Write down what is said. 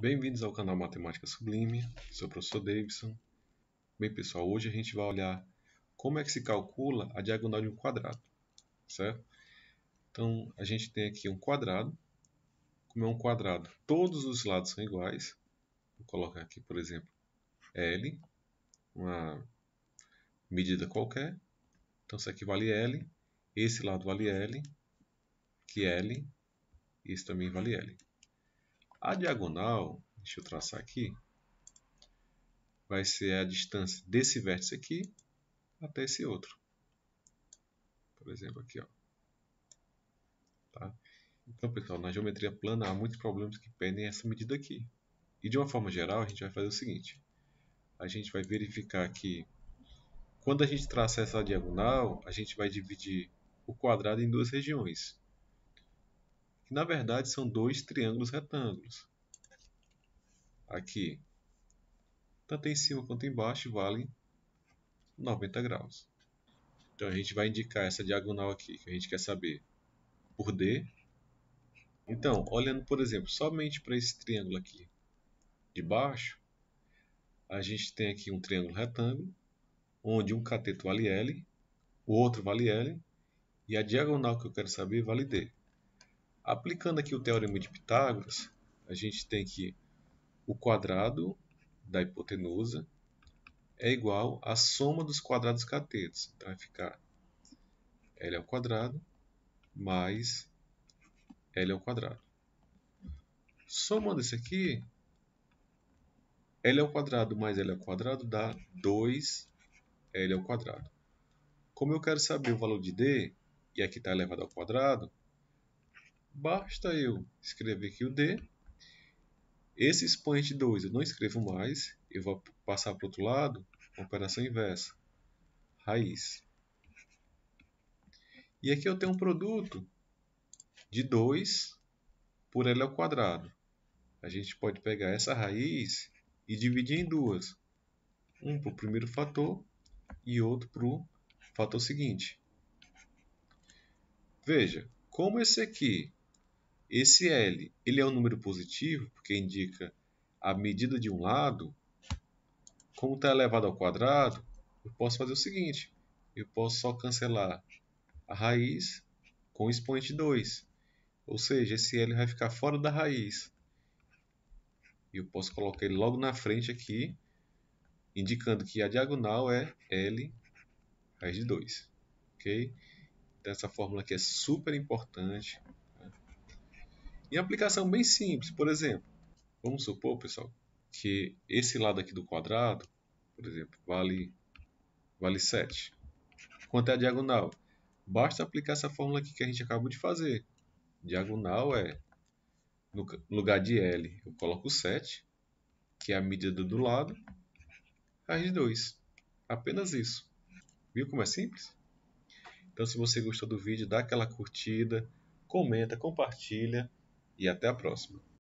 Bem-vindos ao canal Matemática Sublime, sou o professor Davidson. Bem pessoal, hoje a gente vai olhar como é que se calcula a diagonal de um quadrado, certo? Então a gente tem aqui um quadrado, como é um quadrado, todos os lados são iguais. Vou colocar aqui, por exemplo, L, uma medida qualquer. Então isso aqui vale L, esse lado vale L, que L, esse também vale L. A diagonal, deixa eu traçar aqui, vai ser a distância desse vértice aqui até esse outro. Por exemplo, aqui. Ó. Tá? Então, pessoal, na geometria plana há muitos problemas que pedem essa medida aqui. E de uma forma geral, a gente vai fazer o seguinte. A gente vai verificar que quando a gente traça essa diagonal, a gente vai dividir o quadrado em duas regiões que na verdade são dois triângulos retângulos. Aqui, tanto em cima quanto embaixo valem 90 graus. Então a gente vai indicar essa diagonal aqui que a gente quer saber por D. Então, olhando por exemplo somente para esse triângulo aqui de baixo, a gente tem aqui um triângulo retângulo, onde um cateto vale L, o outro vale L, e a diagonal que eu quero saber vale D. Aplicando aqui o teorema de Pitágoras, a gente tem que o quadrado da hipotenusa é igual à soma dos quadrados catetos. Então vai ficar L ao quadrado mais L ao quadrado. Somando isso aqui, L ao quadrado mais L ao quadrado dá 2L ao quadrado. Como eu quero saber o valor de D, e aqui está elevado ao quadrado, Basta eu escrever aqui o D. Esse expoente 2 eu não escrevo mais. Eu vou passar para o outro lado, operação inversa, raiz. E aqui eu tenho um produto de 2 por L ao quadrado. A gente pode pegar essa raiz e dividir em duas. Um para o primeiro fator e outro para o fator seguinte. Veja, como esse aqui esse L ele é um número positivo, porque indica a medida de um lado. Como está elevado ao quadrado, eu posso fazer o seguinte. Eu posso só cancelar a raiz com o expoente 2. Ou seja, esse L vai ficar fora da raiz. E eu posso colocar ele logo na frente aqui, indicando que a diagonal é L raiz de 2. Ok? Então, essa fórmula aqui é super importante. E aplicação bem simples, por exemplo, vamos supor, pessoal, que esse lado aqui do quadrado, por exemplo, vale, vale 7. Quanto é a diagonal? Basta aplicar essa fórmula aqui que a gente acabou de fazer. Diagonal é, no lugar de L, eu coloco 7, que é a medida do lado, raiz de 2. Apenas isso. Viu como é simples? Então, se você gostou do vídeo, dá aquela curtida, comenta, compartilha e até a próxima.